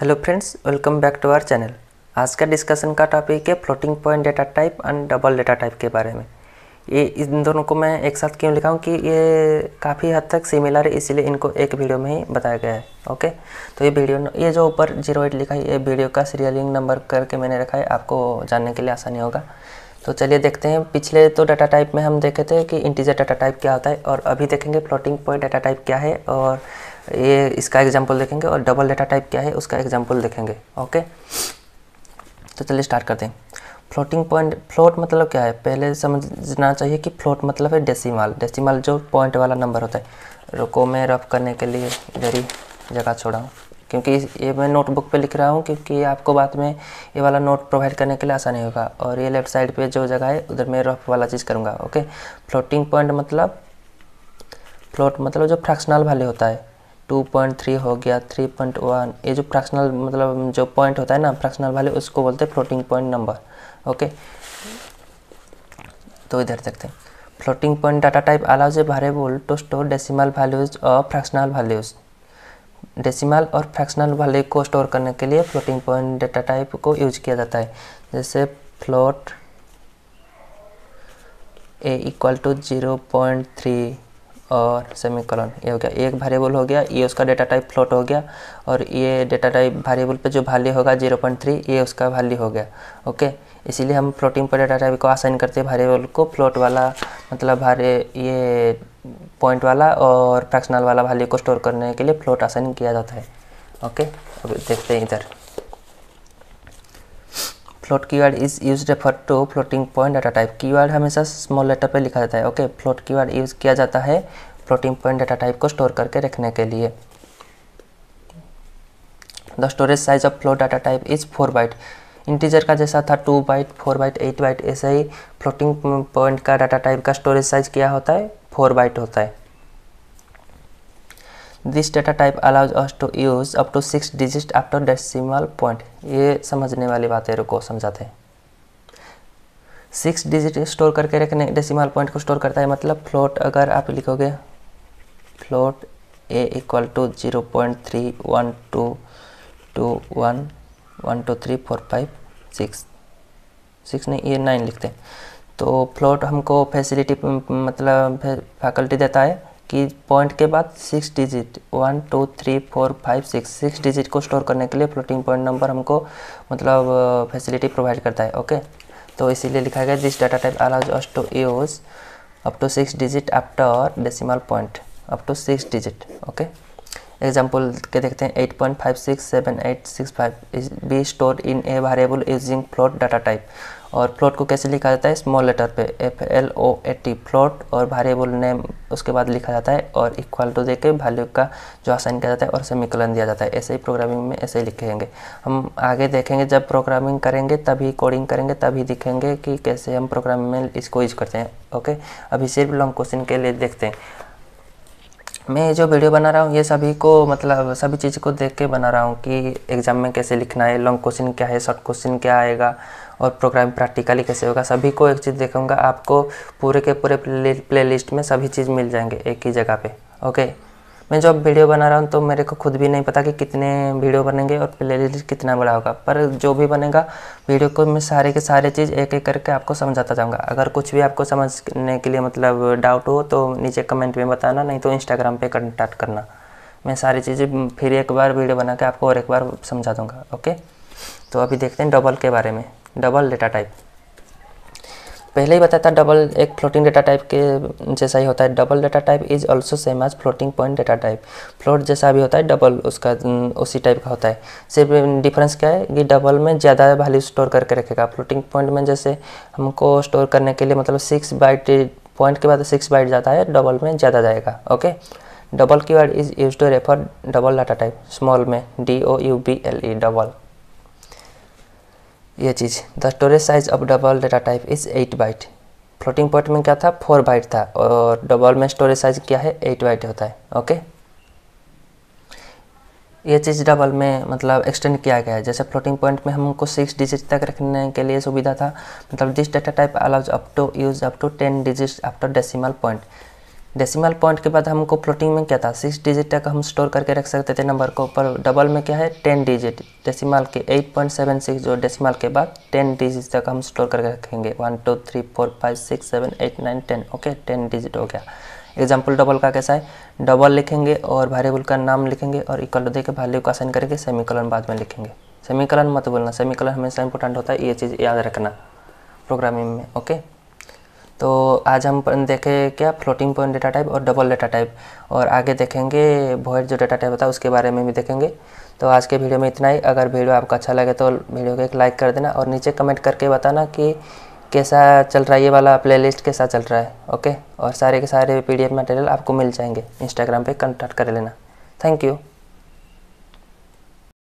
hello friends welcome back to our channel आज का discussion का टॉपिक है floating point data type and double data type के बारे में ये इन दोनों को मैं एक साथ क्यों लिखा हूँ कि ये काफ़ी हद तक सिमिलर है इसीलिए इनको एक वीडियो में ही बताया गया है ओके तो ये वीडियो ये जो ऊपर जीरो एट लिखा है ये वीडियो का सीरियलिंग नंबर करके मैंने रखा है आपको जानने के लिए आसानी होगा तो चलिए देखते हैं पिछले तो डाटा टाइप में हम देखे थे कि इंटीजर डाटा टाइप क्या होता है और अभी देखेंगे फ्लोटिंग पॉइंट डाटा टाइप क्या है और ये इसका एग्जाम्पल देखेंगे और डबल डेटा टाइप क्या है उसका एग्जाम्पल देखेंगे ओके तो चलिए स्टार्ट करते हैं फ्लोटिंग पॉइंट फ्लोट मतलब क्या है पहले समझना चाहिए कि फ्लोट मतलब है डेसिमल डेसिमल जो पॉइंट वाला नंबर होता है रुको मैं रफ करने के लिए इधर ही जगह छोड़ा हूँ क्योंकि ये मैं नोटबुक पे लिख रहा हूँ क्योंकि आपको बाद में ये वाला नोट प्रोवाइड करने के लिए आसानी होगा और ये लेफ्ट साइड पे जो जगह है उधर मैं रफ वाला चीज़ करूँगा ओके फ्लोटिंग पॉइंट मतलब फ्लोट मतलब जो फ्रैक्शनल वाले होता है टू पॉइंट थ्री हो गया थ्री पॉइंट वन ये जो फ्रैक्शनल मतलब जो पॉइंट होता है ना फ्रैक्शनल वाले उसको बोलते हैं फ्लोटिंग पॉइंट नंबर ओके तो इधर देखते हैं floating point data type allows a variable to store decimal values और फ्रैक्शनल वैल्यूज डेसिमल और फ्रैक्शनल वैल्यू को स्टोर करने के लिए फ्लोटिंग पॉइंट डाटा टाइप को यूज किया जाता है जैसे float a equal to zero point three और कॉलन ये हो गया एक वेरिएबल हो गया ये उसका डेटा टाइप फ्लोट हो गया और ये डेटा टाइप वेरिएबल पे जो वैल्यू होगा 0.3 ये उसका वैल्यू हो गया ओके इसीलिए हम फ्लोटिंग पर डेटा टाइप को असाइन करते हैं वेरिएबल को फ्लोट वाला मतलब भारे ये पॉइंट वाला और फ्रैक्शनल वाला वैल्यू को स्टोर करने के लिए फ्लोट असाइन किया जाता है ओके अब देखते हैं इधर float keyword is use for to floating point data type keyword हमेशा स्मॉल लेटर पे लिखा जाता है ओके फ्लोट कीवर्ड यूज किया जाता है फ्लोटिंग पॉइंट डाटा टाइप को स्टोर करके रखने के लिए the storage size of float data type is four byte integer का जैसा था two byte four byte eight byte ऐसे ही फ्लोटिंग पॉइंट का डाटा टाइप का स्टोरेज साइज क्या होता है फोर बाइट होता है this data type allows us to use up to six digit after decimal point ये समझने वाली बात है रुको समझाते हैं सिक्स डिजिट स्टोर करके रखने डेसिमल पॉइंट को स्टोर करता है मतलब फ्लोट अगर आप लिखोगे float a equal to zero point three one two two one one two three four five six six नहीं ये नाइन लिखते हैं तो फ्लोट हमको फैसिलिटी मतलब फैकल्टी देता है कि पॉइंट के बाद six digit one two three four five six six digit को स्टोर करने के लिए फ्लोटिंग पॉइंट नंबर हमको मतलब फैसिलिटी प्रोवाइड करता है ओके तो इसीलिए लिखा गया this data type allows us to use up to six digit after decimal point up to six digit okay example के देखते हैं eight point five six seven eight six five be store in a variable using float data type और float को कैसे लिखा जाता है small letter पे F L O A T float और वेरिएबल नेम उसके बाद लिखा जाता है और इक्वल टू देके वैल्यू का जो असाइन किया जाता है और सेमिकलन दिया जाता है ऐसे ही प्रोग्रामिंग में ऐसे ही लिखेंगे हम आगे देखेंगे जब प्रोग्रामिंग करेंगे तभी कोडिंग करेंगे तभी दिखेंगे कि कैसे हम प्रोग्रामिंग में इसको यूज करते हैं ओके अभी सिर्फ लॉन्ग क्वेश्चन के लिए देखते हैं मैं जो वीडियो बना रहा हूँ ये सभी को मतलब सभी चीज़ को देख के बना रहा हूँ कि एग्ज़ाम में कैसे लिखना है लॉन्ग क्वेश्चन क्या है शॉर्ट क्वेश्चन क्या आएगा और प्रोग्राम प्रैक्टिकली कैसे होगा सभी को एक चीज़ देखूँगा आपको पूरे के पूरे प्ले, प्ले लिस्ट में सभी चीज़ मिल जाएंगे एक ही जगह पर ओके मैं जब वीडियो बना रहा हूँ तो मेरे को खुद भी नहीं पता कि कितने वीडियो बनेंगे और प्ले कितना बड़ा होगा पर जो भी बनेगा वीडियो को मैं सारे के सारे चीज़ एक एक करके आपको समझाता जाऊँगा अगर कुछ भी आपको समझने के लिए मतलब डाउट हो तो नीचे कमेंट में बताना नहीं तो इंस्टाग्राम पर कंटैक्ट करना मैं सारी चीज़ें फिर एक बार वीडियो बना के आपको और एक बार समझा दूँगा ओके तो अभी देखते हैं डबल के बारे में डबल डेटा टाइप पहले ही बताया था डबल एक फ्लोटिंग डेटा टाइप के जैसा ही होता है double data type is also same as floating point data type float जैसा भी होता है डबल उसका उसी टाइप का होता है सिर्फ डिफरेंस क्या है कि डबल में ज़्यादा वैल्यू स्टोर करके रखेगा फ्लोटिंग पॉइंट में जैसे हमको स्टोर करने के लिए मतलब सिक्स बाइट पॉइंट के बाद सिक्स बाइट जाता है डबल में ज़्यादा जाएगा okay double keyword is use to refer double data type small में D O U B L E double ये चीज़ the storage size of double data type is eight byte floating point में क्या था four byte था और double में storage size क्या है एट बाइट होता है ओके ये चीज़ डबल में मतलब एक्सटेंड किया गया है जैसे फ्लोटिंग पॉइंट में हमको सिक्स डिजिट तक रखने के लिए सुविधा था मतलब this data type allows up to use up to ten digit after decimal point decimal point के बाद हमको फ्लोटिंग में क्या था सिक्स डिजिट तक हम स्टोर करके रख सकते थे नंबर को ऊपर डबल में क्या है टेन डिजिट डेसिमल के एट पॉइंट सेवन सिक्स जो डेसिमल के बाद टेन डिजिट तक हम स्टोर करके रखेंगे one two three four five six seven eight nine ten okay ten digit हो गया एग्जाम्पल डबल का कैसा है डबल लिखेंगे और वेरिएबल का नाम लिखेंगे और इक्वल टू देकर वैल्यू का साइन करके सेमीकलन बाद में लिखेंगे सेमीकलन मत बोलना सेमीकलन हमेशा इंपॉर्टेंट होता है ये चीज़ याद रखना प्रोग्रामिंग में ओके तो आज हम देखें क्या फ्लोटिंग पॉइंट डेटा टाइप और डबल डेटा टाइप और आगे देखेंगे वॉइड जो डेटा टाइप होता है उसके बारे में भी देखेंगे तो आज के वीडियो में इतना ही अगर वीडियो आपको अच्छा लगे तो वीडियो को एक लाइक कर देना और नीचे कमेंट करके बताना कि कैसा चल रहा है ये वाला प्लेलिस्ट कैसा चल रहा है ओके और सारे के सारे पीडीएफ मटेरियल आपको मिल जाएंगे इंस्टाग्राम पे कंटैक्ट कर लेना थैंक यू